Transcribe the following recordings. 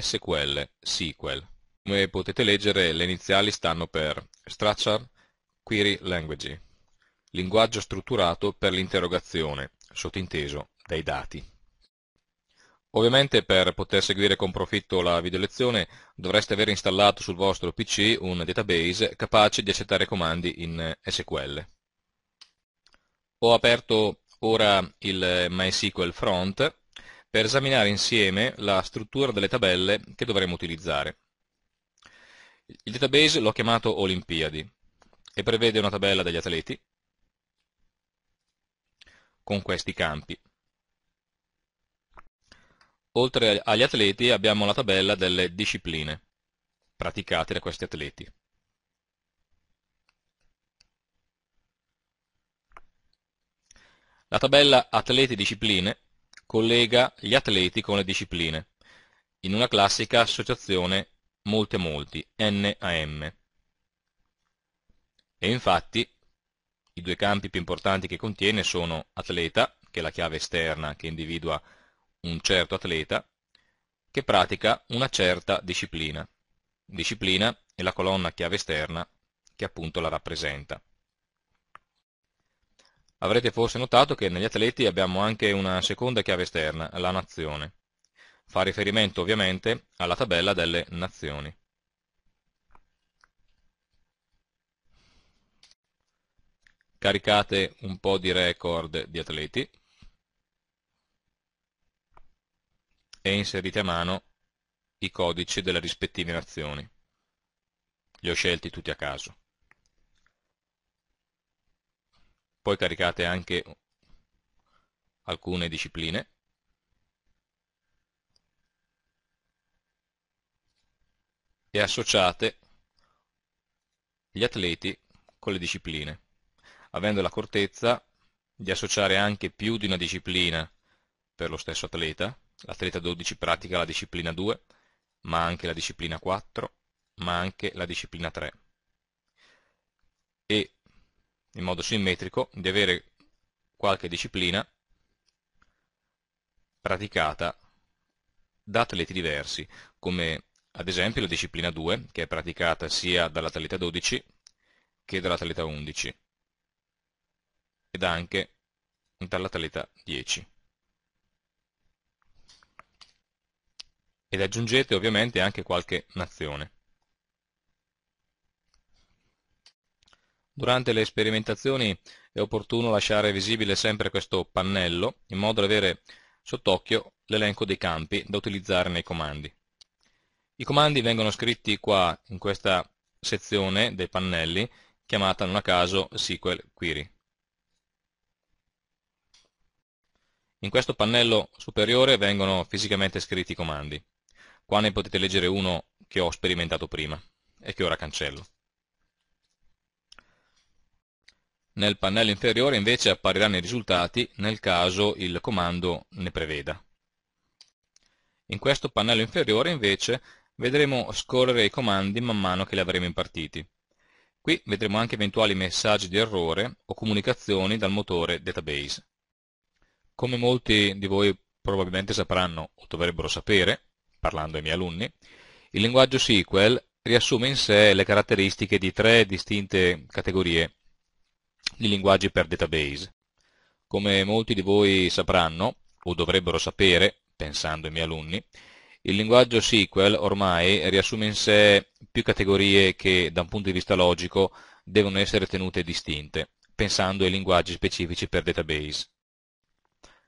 SQL, SQL. Come potete leggere le iniziali stanno per Structure Query Language, linguaggio strutturato per l'interrogazione, sottinteso, dei dati. Ovviamente per poter seguire con profitto la video lezione dovreste aver installato sul vostro PC un database capace di accettare comandi in SQL. Ho aperto ora il MySQL Front per esaminare insieme la struttura delle tabelle che dovremo utilizzare. Il database l'ho chiamato Olimpiadi e prevede una tabella degli atleti con questi campi. Oltre agli atleti abbiamo la tabella delle discipline praticate da questi atleti. La tabella atleti-discipline collega gli atleti con le discipline, in una classica associazione molte molti, NAM. E infatti i due campi più importanti che contiene sono atleta, che è la chiave esterna che individua un certo atleta, che pratica una certa disciplina. Disciplina è la colonna chiave esterna che appunto la rappresenta. Avrete forse notato che negli atleti abbiamo anche una seconda chiave esterna, la nazione. Fa riferimento ovviamente alla tabella delle nazioni. Caricate un po' di record di atleti e inserite a mano i codici delle rispettive nazioni. Li ho scelti tutti a caso. poi caricate anche alcune discipline e associate gli atleti con le discipline, avendo la cortezza di associare anche più di una disciplina per lo stesso atleta, l'atleta 12 pratica la disciplina 2, ma anche la disciplina 4, ma anche la disciplina 3 in modo simmetrico di avere qualche disciplina praticata da atleti diversi, come ad esempio la disciplina 2, che è praticata sia dall'atleta 12 che dall'atleta 11 ed anche dall'atleta 10. Ed aggiungete ovviamente anche qualche nazione. Durante le sperimentazioni è opportuno lasciare visibile sempre questo pannello in modo da avere sott'occhio l'elenco dei campi da utilizzare nei comandi. I comandi vengono scritti qua in questa sezione dei pannelli chiamata non a caso SQL Query. In questo pannello superiore vengono fisicamente scritti i comandi. Qua ne potete leggere uno che ho sperimentato prima e che ora cancello. Nel pannello inferiore invece appariranno i risultati nel caso il comando ne preveda. In questo pannello inferiore invece vedremo scorrere i comandi man mano che li avremo impartiti. Qui vedremo anche eventuali messaggi di errore o comunicazioni dal motore database. Come molti di voi probabilmente sapranno o dovrebbero sapere, parlando ai miei alunni, il linguaggio SQL riassume in sé le caratteristiche di tre distinte categorie di linguaggi per database. Come molti di voi sapranno, o dovrebbero sapere, pensando ai miei alunni, il linguaggio SQL ormai riassume in sé più categorie che, da un punto di vista logico, devono essere tenute distinte, pensando ai linguaggi specifici per database.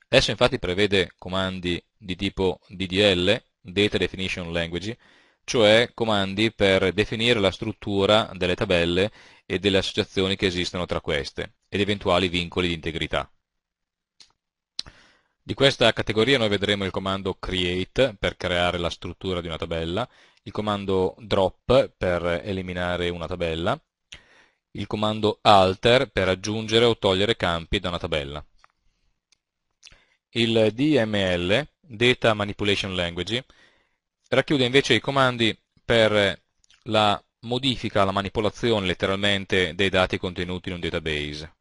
Esso infatti prevede comandi di tipo DDL, Data Definition Language, cioè comandi per definire la struttura delle tabelle e delle associazioni che esistono tra queste ed eventuali vincoli di integrità. Di questa categoria noi vedremo il comando create per creare la struttura di una tabella, il comando drop per eliminare una tabella, il comando alter per aggiungere o togliere campi da una tabella. Il DML, Data Manipulation Language, racchiude invece i comandi per eh, la modifica, la manipolazione letteralmente dei dati contenuti in un database.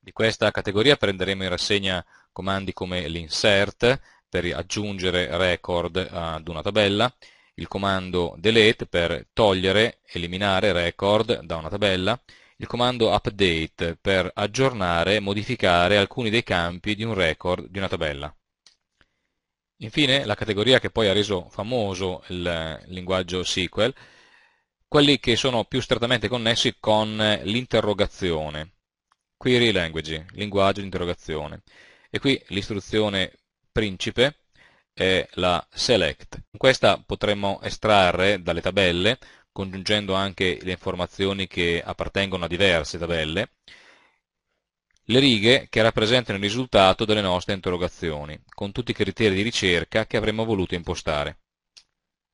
Di questa categoria prenderemo in rassegna comandi come l'insert per aggiungere record ad una tabella, il comando delete per togliere, eliminare record da una tabella, il comando update per aggiornare modificare alcuni dei campi di un record di una tabella. Infine, la categoria che poi ha reso famoso il linguaggio SQL, quelli che sono più strettamente connessi con l'interrogazione, query language, linguaggio di interrogazione. E qui l'istruzione principe è la select. In questa potremmo estrarre dalle tabelle, congiungendo anche le informazioni che appartengono a diverse tabelle, le righe che rappresentano il risultato delle nostre interrogazioni, con tutti i criteri di ricerca che avremmo voluto impostare.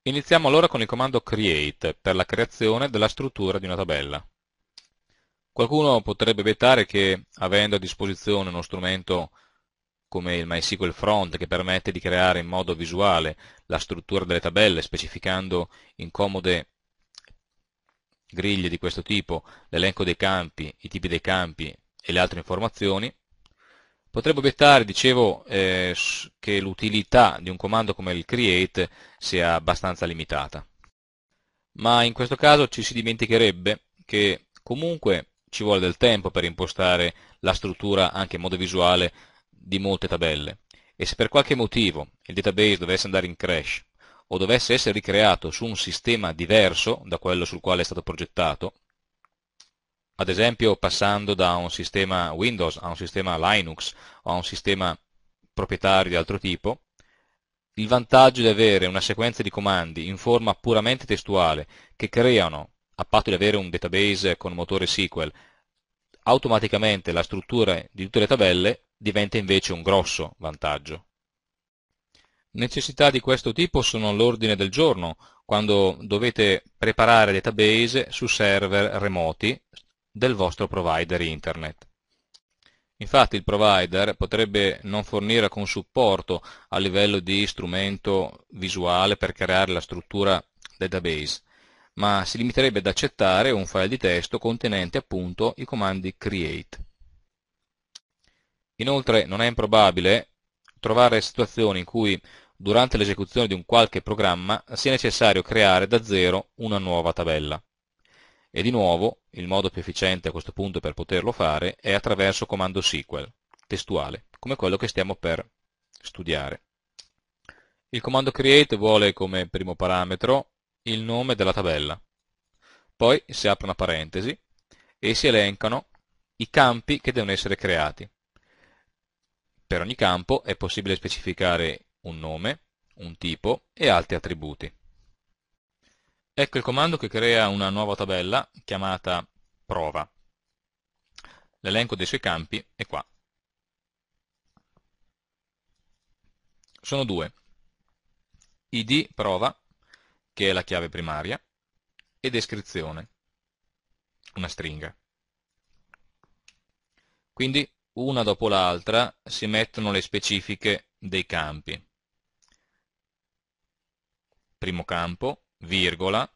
Iniziamo allora con il comando create per la creazione della struttura di una tabella. Qualcuno potrebbe obiettare che avendo a disposizione uno strumento come il MySQL Front che permette di creare in modo visuale la struttura delle tabelle specificando in comode griglie di questo tipo l'elenco dei campi, i tipi dei campi e le altre informazioni. Potrebbe obiettare, dicevo, eh, che l'utilità di un comando come il create sia abbastanza limitata. Ma in questo caso ci si dimenticherebbe che comunque ci vuole del tempo per impostare la struttura anche in modo visuale di molte tabelle e se per qualche motivo il database dovesse andare in crash o dovesse essere ricreato su un sistema diverso da quello sul quale è stato progettato, ad esempio passando da un sistema Windows a un sistema Linux o a un sistema proprietario di altro tipo, il vantaggio di avere una sequenza di comandi in forma puramente testuale che creano, a patto di avere un database con motore SQL, automaticamente la struttura di tutte le tabelle diventa invece un grosso vantaggio. Necessità di questo tipo sono l'ordine del giorno, quando dovete preparare database su server remoti del vostro provider internet. Infatti il provider potrebbe non fornire alcun supporto a livello di strumento visuale per creare la struttura database, ma si limiterebbe ad accettare un file di testo contenente appunto i comandi create. Inoltre non è improbabile trovare situazioni in cui durante l'esecuzione di un qualche programma sia necessario creare da zero una nuova tabella. E di nuovo, il modo più efficiente a questo punto per poterlo fare è attraverso comando SQL, testuale, come quello che stiamo per studiare. Il comando create vuole come primo parametro il nome della tabella, poi si apre una parentesi e si elencano i campi che devono essere creati. Per ogni campo è possibile specificare un nome, un tipo e altri attributi. Ecco il comando che crea una nuova tabella chiamata prova. L'elenco dei suoi campi è qua. Sono due. id prova, che è la chiave primaria, e descrizione, una stringa. Quindi una dopo l'altra si mettono le specifiche dei campi. Primo campo, virgola,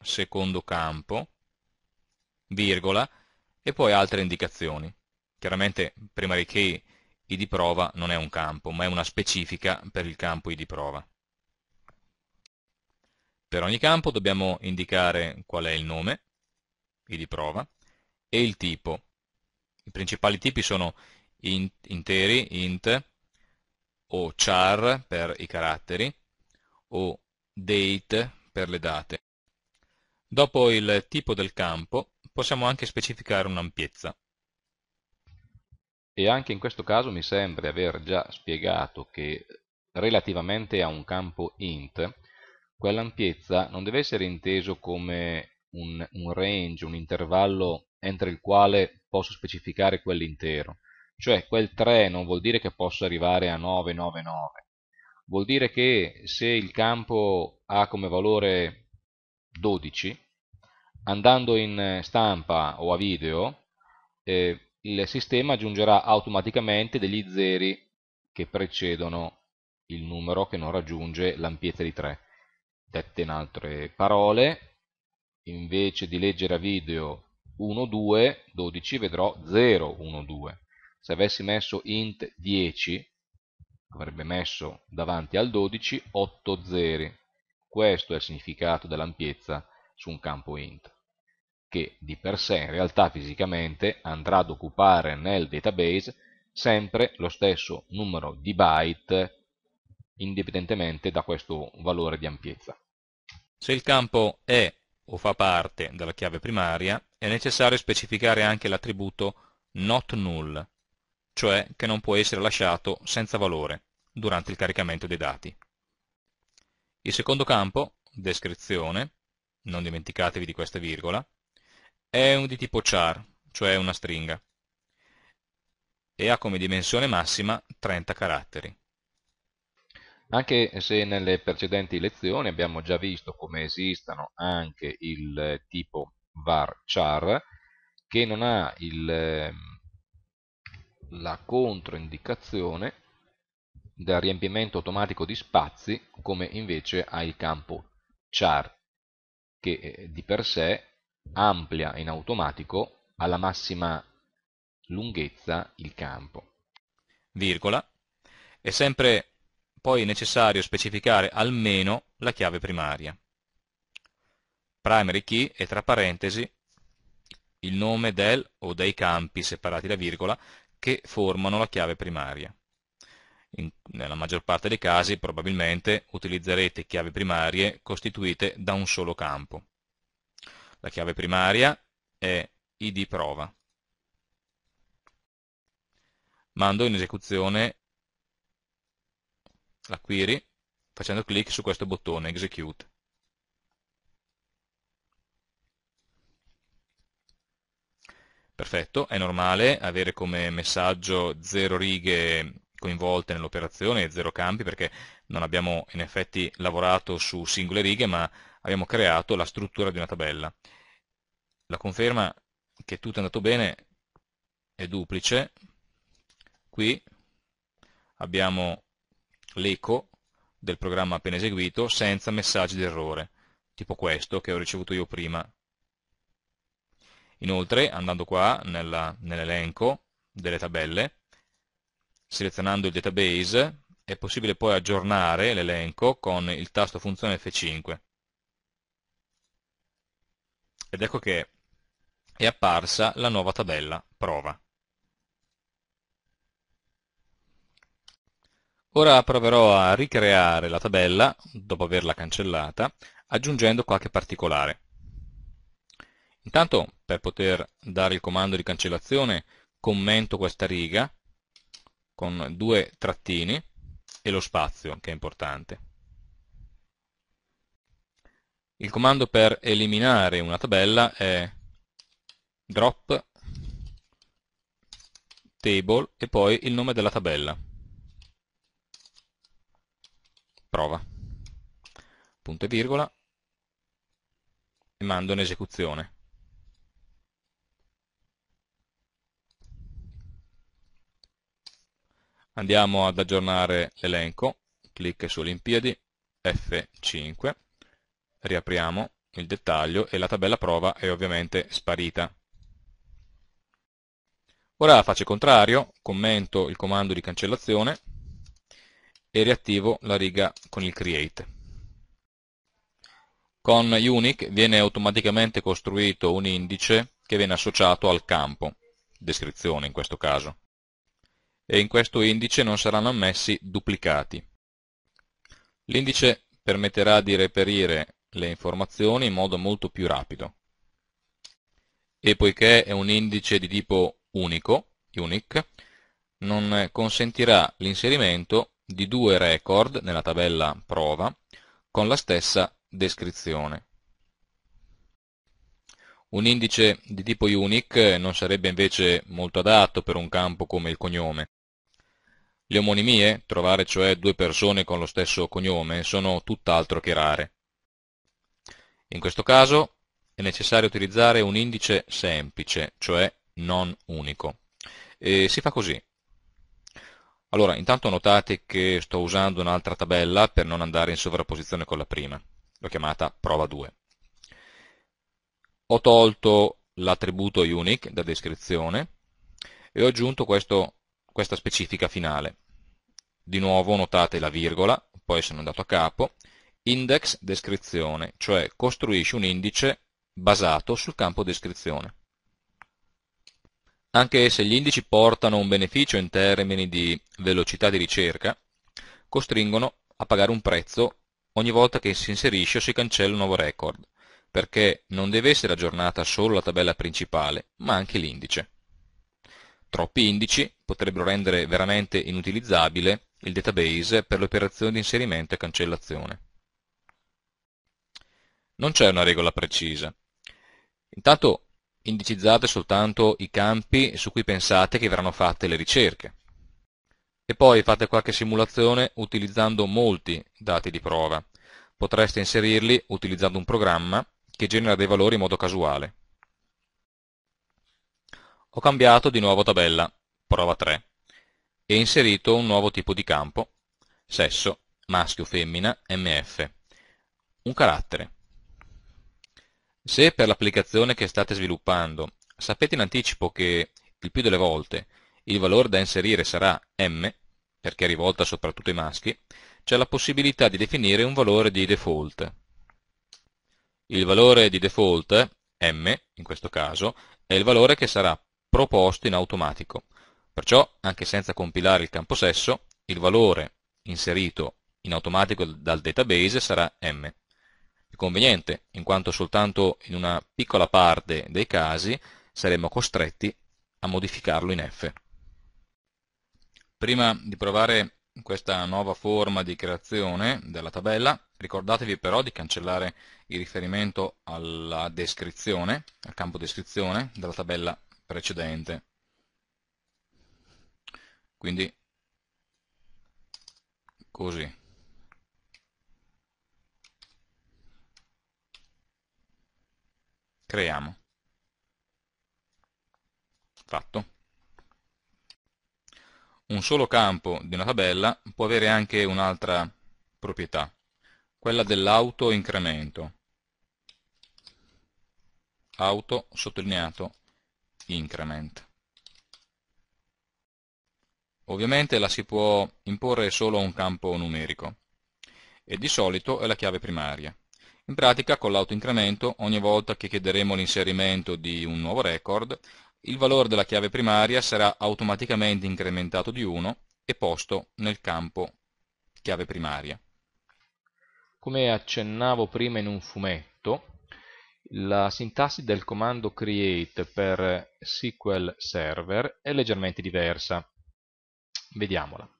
secondo campo, virgola e poi altre indicazioni. Chiaramente primary key id prova non è un campo, ma è una specifica per il campo id prova. Per ogni campo dobbiamo indicare qual è il nome, id prova, e il tipo. I principali tipi sono int, interi, int, o char per i caratteri, o date per le date. Dopo il tipo del campo possiamo anche specificare un'ampiezza. E anche in questo caso mi sembra aver già spiegato che relativamente a un campo int, quell'ampiezza non deve essere inteso come un, un range, un intervallo entro il quale posso specificare quell'intero. Cioè quel 3 non vuol dire che posso arrivare a 999, vuol dire che se il campo ha come valore 12, andando in stampa o a video, eh, il sistema aggiungerà automaticamente degli zeri che precedono il numero che non raggiunge l'ampiezza di 3. Dette in altre parole, invece di leggere a video 1, 2, 12 vedrò 0, 1, 2. Se avessi messo int 10, avrebbe messo davanti al 12 8 zeri. Questo è il significato dell'ampiezza su un campo int, che di per sé in realtà fisicamente andrà ad occupare nel database sempre lo stesso numero di byte indipendentemente da questo valore di ampiezza. Se il campo è o fa parte della chiave primaria, è necessario specificare anche l'attributo not null, cioè che non può essere lasciato senza valore durante il caricamento dei dati. Il secondo campo, descrizione, non dimenticatevi di questa virgola, è di tipo char, cioè una stringa, e ha come dimensione massima 30 caratteri. Anche se nelle precedenti lezioni abbiamo già visto come esistano anche il tipo var char, che non ha il ehm, la controindicazione del riempimento automatico di spazi come invece ha il campo char che eh, di per sé amplia in automatico alla massima lunghezza il campo. Virgola. È sempre poi necessario specificare almeno la chiave primaria. Primary key e tra parentesi il nome del o dei campi separati da virgola che formano la chiave primaria. In, nella maggior parte dei casi probabilmente utilizzerete chiavi primarie costituite da un solo campo. La chiave primaria è id prova. Mando in esecuzione la query facendo clic su questo bottone execute. Perfetto, è normale avere come messaggio zero righe coinvolte nell'operazione e zero campi perché non abbiamo in effetti lavorato su singole righe ma abbiamo creato la struttura di una tabella. La conferma che tutto è andato bene è duplice, qui abbiamo l'eco del programma appena eseguito senza messaggi d'errore, tipo questo che ho ricevuto io prima Inoltre, andando qua nell'elenco nell delle tabelle, selezionando il database, è possibile poi aggiornare l'elenco con il tasto funzione F5. Ed ecco che è apparsa la nuova tabella prova. Ora proverò a ricreare la tabella, dopo averla cancellata, aggiungendo qualche particolare. Intanto per poter dare il comando di cancellazione commento questa riga con due trattini e lo spazio che è importante. Il comando per eliminare una tabella è drop table e poi il nome della tabella. Prova. Punto e virgola e mando in esecuzione. andiamo ad aggiornare l'elenco, clic su Olimpiadi, F5, riapriamo il dettaglio e la tabella prova è ovviamente sparita. Ora faccio il contrario, commento il comando di cancellazione e riattivo la riga con il create. Con Unique viene automaticamente costruito un indice che viene associato al campo, descrizione in questo caso e in questo indice non saranno ammessi duplicati. L'indice permetterà di reperire le informazioni in modo molto più rapido. E poiché è un indice di tipo unico, unique, non consentirà l'inserimento di due record nella tabella prova con la stessa descrizione. Un indice di tipo unique eh, non sarebbe invece molto adatto per un campo come il cognome. Le omonimie, trovare cioè due persone con lo stesso cognome, sono tutt'altro che rare. In questo caso è necessario utilizzare un indice semplice, cioè non unico. E si fa così. Allora, intanto notate che sto usando un'altra tabella per non andare in sovrapposizione con la prima. L'ho chiamata prova 2 ho tolto l'attributo unique da descrizione e ho aggiunto questo, questa specifica finale. Di nuovo notate la virgola, poi sono andato a capo, index descrizione, cioè costruisce un indice basato sul campo descrizione. Anche se gli indici portano un beneficio in termini di velocità di ricerca, costringono a pagare un prezzo ogni volta che si inserisce o si cancella un nuovo record perché non deve essere aggiornata solo la tabella principale, ma anche l'indice. Troppi indici potrebbero rendere veramente inutilizzabile il database per le operazioni di inserimento e cancellazione. Non c'è una regola precisa. Intanto indicizzate soltanto i campi su cui pensate che verranno fatte le ricerche. E poi fate qualche simulazione utilizzando molti dati di prova. Potreste inserirli utilizzando un programma che genera dei valori in modo casuale. Ho cambiato di nuovo tabella, prova 3, e inserito un nuovo tipo di campo, sesso, maschio, femmina, mf, un carattere. Se per l'applicazione che state sviluppando sapete in anticipo che il più delle volte il valore da inserire sarà m, perché è rivolta soprattutto ai maschi, c'è la possibilità di definire un valore di default, il valore di default, m in questo caso, è il valore che sarà proposto in automatico. Perciò, anche senza compilare il campo sesso, il valore inserito in automatico dal database sarà m. È conveniente, in quanto soltanto in una piccola parte dei casi saremo costretti a modificarlo in f. Prima di provare questa nuova forma di creazione della tabella, Ricordatevi però di cancellare il riferimento alla descrizione, al campo descrizione della tabella precedente. Quindi così. Creiamo. Fatto. Un solo campo di una tabella può avere anche un'altra proprietà quella dell'auto incremento auto sottolineato increment ovviamente la si può imporre solo a un campo numerico e di solito è la chiave primaria in pratica con l'auto incremento ogni volta che chiederemo l'inserimento di un nuovo record il valore della chiave primaria sarà automaticamente incrementato di 1 e posto nel campo chiave primaria come accennavo prima in un fumetto, la sintassi del comando create per SQL Server è leggermente diversa. Vediamola.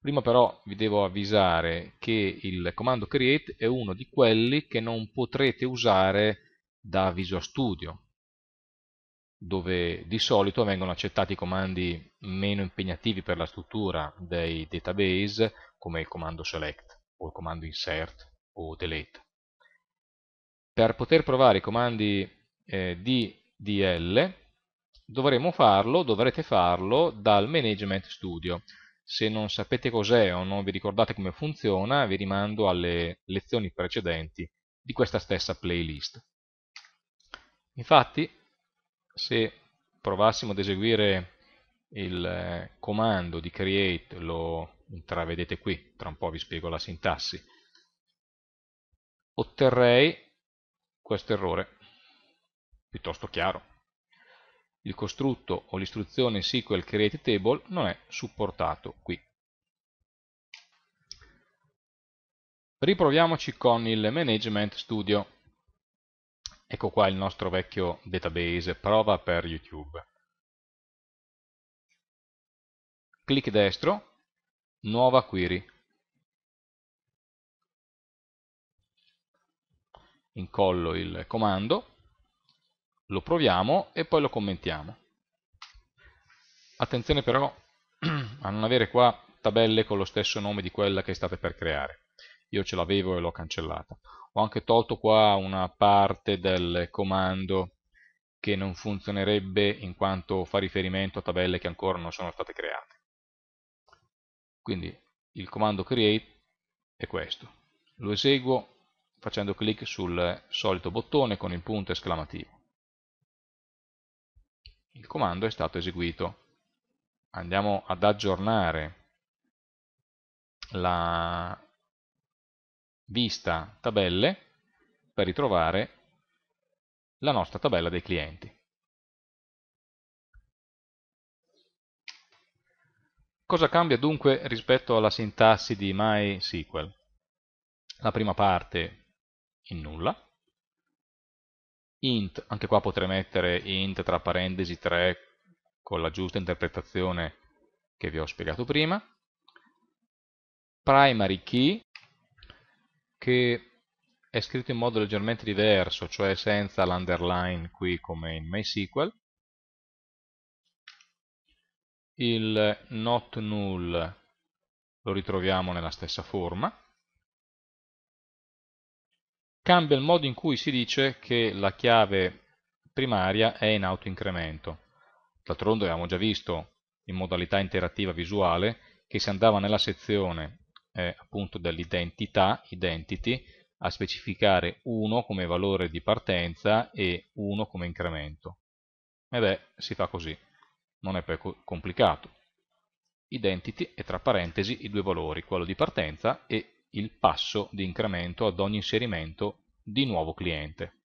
Prima però vi devo avvisare che il comando create è uno di quelli che non potrete usare da Visual Studio, dove di solito vengono accettati comandi meno impegnativi per la struttura dei database, come il comando select o il comando insert o delete. Per poter provare i comandi eh, di DL dovremo farlo, dovrete farlo dal Management Studio. Se non sapete cos'è o non vi ricordate come funziona, vi rimando alle lezioni precedenti di questa stessa playlist. Infatti, se provassimo ad eseguire il eh, comando di create, lo intravedete qui, tra un po' vi spiego la sintassi, otterrei questo errore, piuttosto chiaro. Il costrutto o l'istruzione SQL create table non è supportato qui. Riproviamoci con il Management Studio. Ecco qua il nostro vecchio database, prova per YouTube. Clic destro, nuova query. incollo il comando, lo proviamo e poi lo commentiamo. Attenzione però a non avere qua tabelle con lo stesso nome di quella che state per creare. Io ce l'avevo e l'ho cancellata. Ho anche tolto qua una parte del comando che non funzionerebbe in quanto fa riferimento a tabelle che ancora non sono state create. Quindi il comando create è questo. Lo eseguo facendo clic sul solito bottone con il punto esclamativo. Il comando è stato eseguito. Andiamo ad aggiornare la vista tabelle per ritrovare la nostra tabella dei clienti. Cosa cambia dunque rispetto alla sintassi di MySQL? La prima parte in nulla. Int, anche qua potrei mettere int tra parentesi 3 con la giusta interpretazione che vi ho spiegato prima. Primary key, che è scritto in modo leggermente diverso, cioè senza l'underline qui come in MySQL. Il not null lo ritroviamo nella stessa forma cambia il modo in cui si dice che la chiave primaria è in autoincremento. D'altronde abbiamo già visto in modalità interattiva visuale che si andava nella sezione eh, appunto dell'identità, identity, a specificare 1 come valore di partenza e 1 come incremento. E beh, si fa così, non è poi complicato. Identity e tra parentesi i due valori, quello di partenza e il passo di incremento ad ogni inserimento di nuovo cliente.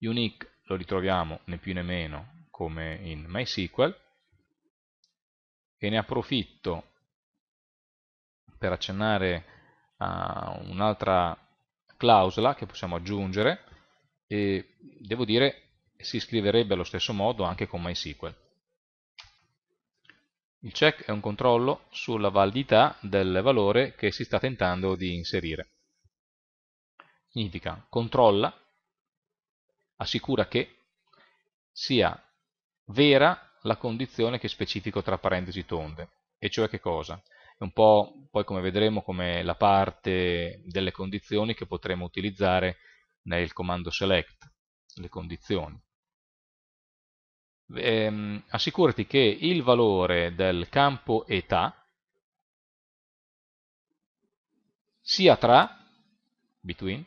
Unique lo ritroviamo né più né meno come in MySQL e ne approfitto per accennare a un'altra clausola che possiamo aggiungere e devo dire si scriverebbe allo stesso modo anche con MySQL il check è un controllo sulla validità del valore che si sta tentando di inserire. Significa controlla, assicura che sia vera la condizione che specifico tra parentesi tonde, e cioè che cosa? È un po' poi come vedremo come la parte delle condizioni che potremo utilizzare nel comando select, le condizioni ehm, assicurati che il valore del campo età sia tra, between,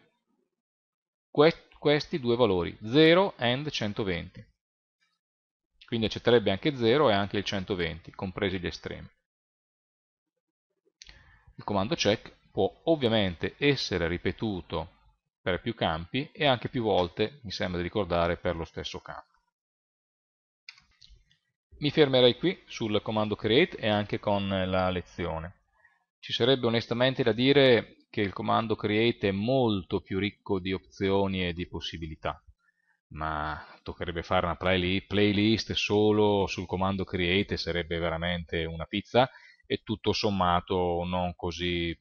que questi due valori, 0 and 120. Quindi accetterebbe anche 0 e anche il 120, compresi gli estremi. Il comando check può ovviamente essere ripetuto per più campi e anche più volte, mi sembra di ricordare, per lo stesso campo. Mi fermerei qui sul comando create e anche con eh, la lezione. Ci sarebbe onestamente da dire che il comando create è molto più ricco di opzioni e di possibilità, ma toccherebbe fare una playlist solo sul comando create sarebbe veramente una pizza e tutto sommato non così,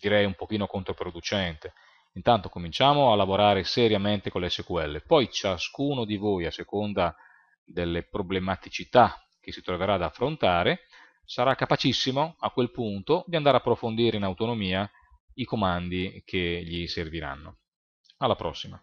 direi un pochino controproducente. Intanto cominciamo a lavorare seriamente con le SQL, poi ciascuno di voi a seconda delle problematicità che si troverà ad affrontare, sarà capacissimo a quel punto di andare a approfondire in autonomia i comandi che gli serviranno. Alla prossima!